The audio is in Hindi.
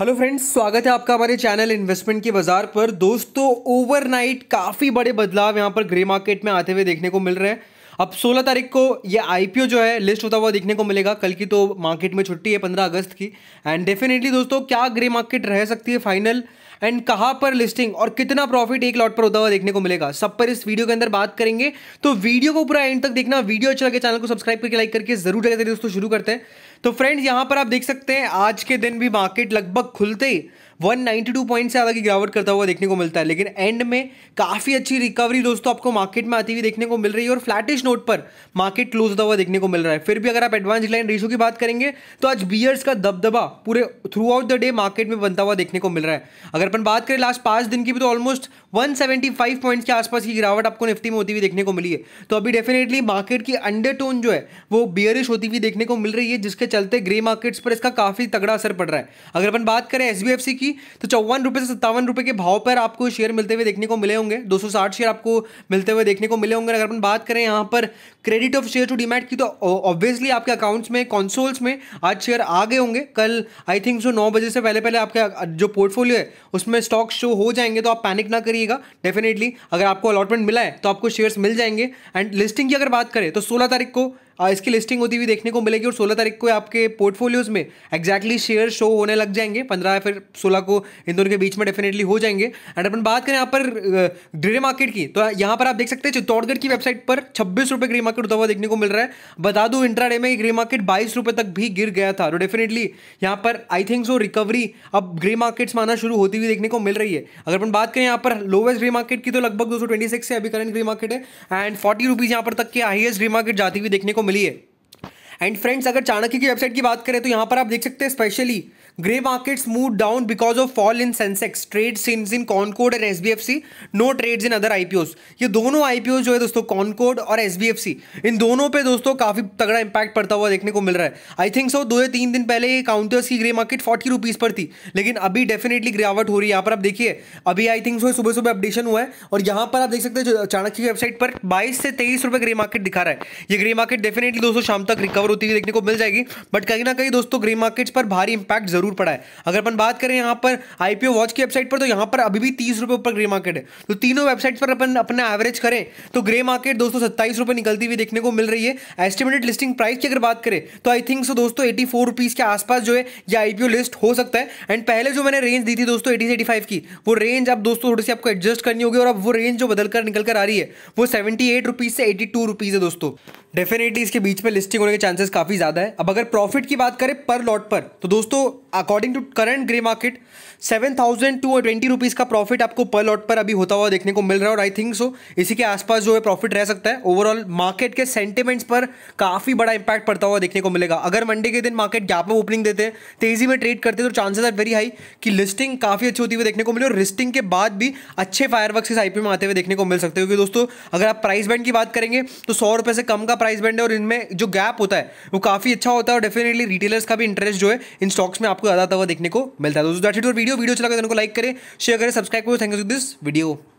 हेलो फ्रेंड्स स्वागत है आपका हमारे चैनल इन्वेस्टमेंट के बाजार पर दोस्तों ओवरनाइट काफ़ी बड़े बदलाव यहां पर ग्रे मार्केट में आते हुए देखने को मिल रहे हैं अब 16 तारीख को ये आईपीओ जो है लिस्ट होता हुआ देखने को मिलेगा कल की तो मार्केट में छुट्टी है 15 अगस्त की एंड डेफिनेटली दोस्तों क्या ग्रे मार्केट रह सकती है फाइनल एंड कहाँ पर लिस्टिंग और कितना प्रॉफिट एक लॉट पर होता हुआ देखने को मिलेगा सब पर इस वीडियो के अंदर बात करेंगे तो वीडियो को पूरा एंड तक देखना वीडियो अच्छा लगे चैनल को सब्सक्राइब करके लाइक करके जरूर जगह दोस्तों शुरू करते हैं तो फ्रेंड्स यहाँ पर आप देख सकते हैं आज के दिन भी मार्केट लगभग खुलते ही वन पॉइंट से ज़्यादा की गिरावट करता हुआ देखने को मिलता है लेकिन एंड में काफ़ी अच्छी रिकवरी दोस्तों आपको मार्केट में आती हुई देखने को मिल रही है और फ्लैटिश नोट पर मार्केट क्लोज होता हुआ देखने को मिल रहा है फिर भी अगर आप एडवांस लाइन रेशो की बात करेंगे तो आज बियर्स का दबदबा पूरे throughout the day market में बनता हुआ देखने को मिल रहा है अगर अगर अपन बात करें लास्ट पांच दिन की भी तो ऑलमोस्ट 175 पॉइंट्स के आसपास की गिरावट आपको निफ्टी में होती हुई देखने को मिली है तो अभी डेफिनेटली मार्केट की अंडरटोन जो है वो बियरिश होती हुई देखने को मिल रही है जिसके चलते ग्रे मार्केट्स पर इसका काफ़ी तगड़ा असर पड़ रहा है अगर अपन बात करें एस की तो चौवन रुपये से सत्तावन रुपये के भाव पर आपको शेयर मिलते हुए देखने को मिले होंगे दो शेयर आपको मिलते हुए देखने को मिले होंगे अगर अपन बात करें यहाँ पर credit of share to demat की तो ऑब्वियसली आपके अकाउंट्स में कॉन्सोल्स में आज शेयर आ गए होंगे कल आई थिंक सो नौ बजे से पहले पहले आपका जो पोर्टफोलियो है उसमें स्टॉक शो हो जाएंगे तो आप पैनिक ना करिएगा डेफिनेटली अगर आपको अलॉटमेंट मिला है तो आपको शेयर्स मिल जाएंगे एंड लिस्टिंग की अगर बात करें तो सोलह तारीख को इसकी लिस्टिंग होती हुई देखने को मिलेगी और सोलह तारीख को आपके पोर्टफोलियोज़ में एक्जैक्टली शेयर शो होने लग जाएंगे पंद्रह या फिर सोलह को इन दोनों के बीच में डेफिनेटली हो जाएंगे एंड अपन बात करें यहाँ पर ग्रे मार्केट की तो यहाँ पर आप देख सकते हैं चित्तौड़गढ़ की वेबसाइट पर छब्बीस रुपये ग्रे मार्केट होता हुआ देखने को मिल रहा है बता दूँ इंट्रा में ग्रे मार्केट बाईस रुपये तक भी गिर गया था तो डेफिनेटली यहाँ पर आई थिंक सो रिकवरी अब ग्रे मार्केट्स में आना शुरू होती हुई देखने को मिल रही है अगर अपन बात करें यहाँ पर लोवेस्ट ग्रे मार्केट की तो लगभग दो है अभी करंट ग्रे मार्केट है एंड फोर्टी रुपीज़ यहाँ पर तक के हाइएस्ट ग्रे मार्केट जाती हुई देखने को मिली है एंड फ्रेंड्स अगर चाणक्य की वेबसाइट की बात करें तो यहाँ पर आप देख सकते हैं specially grey move of fall in Sensex trade of in Concord and S B F C no trade in other I P IPOs. ये दोनों IPOs जो है दोस्तों कॉनकोड और एस बी एफ सी इन दोनों पे दोस्तों काफ़ी तगड़ा इंपैक्ट पड़ता हुआ देखने को मिल रहा है आई थिंक सो दो या तीन दिन पहले ये काउंटर्स की ग्रे मार्केट फोर्टी रुपीज़ पर थी लेकिन अभी डेफिनेटली गिरावट हो रही है यहाँ पर आप देखिए अभी आई थिंक सो सुबह सुबह अपडेशन हुआ है और यहाँ पर आप देख सकते हैं चाणक्य की वेबसाइट पर बाईस से तेईस रुपये ग्रे मार्केट दिखा रहा है ये ग्रे मार्केट डेफिनेटली दोस्तों शाम तक रिकवर होती हुई देखने को मिल जाएगी बट कहीं ना कहीं दोस्तों ग्रे मार्केट्स पर भारी इंपैक्ट जरूर जरूर पड़ा है अगर अपन बात करें यहाँ पर आईपीओ वॉच की वेबसाइट पर तो यहाँ पर अभी भी तीस रुपये ऊपर ग्रे मार्केट है तो तीनों वेबसाइट्स पर अपन अपना एवरेज करें तो ग्रे मार्केट दोस्तों सत्ताईस रुपये निकलती हुई देखने को मिल रही है एस्टिमेटेड लिस्टिंग प्राइस की अगर बात करें तो आई थिंक सो दोस्तों एटी फोर रुपीज़ के आसपास जो है ये आईपीओ लिस्ट हो सकता है एंड पहले जो मैंने रेंज दी थी दोस्तों एटी से एटी फाइव की वो रेंज अब दोस्तों थोड़ी सी आपको एडजस्ट करनी होगी और अब वो रेंज जो बदलकर निकल कर आ रही है वो सेवेंटी एट रुपीज़ से एटी टू रुपीज़ है दोस्तों डेफिनेटली इसके बीच में लिस्टिंग होने के चांसेस काफ़ी ज़्यादा है अब अगर प्रॉफिट की बात करें पर लॉट पर तो दोस्तों according to current grey market seven thousand two twenty rupees का प्रॉफिट आपको पर लॉट पर अभी होता हुआ देखने को मिल रहा है और आई थिंक सो इसी के आसपास जो है प्रॉफिट रह सकता है ओवरऑल मार्केट के सेंटिमेंट्स पर काफ़ी बड़ा इंपैक्ट पड़ता हुआ देखने को मिलेगा अगर मंडे के दिन मार्केट गैप में ओपनिंग देते हैं तेज़ी में ट्रेड करते हैं तो चांसेस आर वेरी हाई कि लिस्टिंग काफ़ी अच्छी होती हुई देखने को मिले और लिस्टिंग के बाद भी अच्छे फायर वर्क इस आई में आते हुए देखने को मिल सकते क्योंकि दोस्तों अगर आप प्राइस बैंड की बात करेंगे तो सौ रुपये से कम का प्राइस बैंड है और इनमें जो गैप होता है वो काफ़ी अच्छा होता है और डेफिनेटली रिटेलर्स का भी इंटरेस्ट जो है इन स्टॉक्स में आपको ज्यादा वो देखने को मिलता है दोस्तों वीडियो वीडियो चला कर लाइक करें शेयर करें सब्सक्राइब करो थैंक यू दिस वीडियो